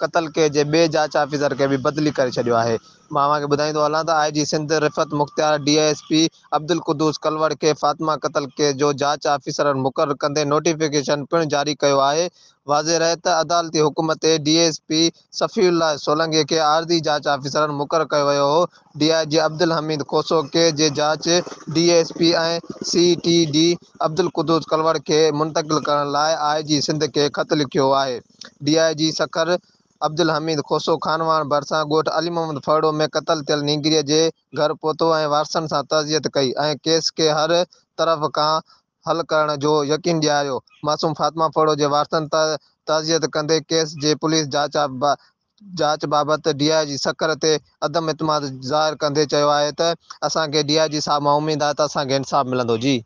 क़तल के जे ॿिए जांच आफ़िसर खे बि बदिली करे छॾियो आहे मां ॿुधाईंदो हलां त I G Sindh Rifat Mukhtiar D S P Abdulquddus Kalwar खे फ़ातिमा क़तल के जो जांच आफ़िसरनि मुक़ररु कंदे नोटिफिकेशन पिणु जारी कयो आहे वाज़े रहे त अदालती हुकुम ते D S P Safiullah Solangi खे आर जांच आफ़िसरनि मुक़ररु कयो वियो हो D I G Abdul Hameed खोसोके जे जांच डी एस पी ऐं C T D Abdul Qudoos Kalwar खे मुंतिल करण लाइ आई जी सिंध खे क़तल कयो आहे D I G Sukkur Abdul Hameed Khoso खानवान भरिसां ॻोठु अली मोहम्मद फोड़ो में कतल थियल नींगीअ जे घर पहुतो ऐं वारसनि सां तज़ियत कई ऐं केस खे हर तरफ़ खां हल करण जो यकीन ॾियारियो मासूम फातिमा फोड़ो जे वारसनि तज़ियत कंदे केस जे पुलिस जांच जांच बाबति डी आई जी सकर ते अदम इतमाद ज़ाहिर कंदे चयो आहे त असांखे डी आई जी साहिब मां उमेदु आहे त असांखे इंसाफ़ु मिलंदो जी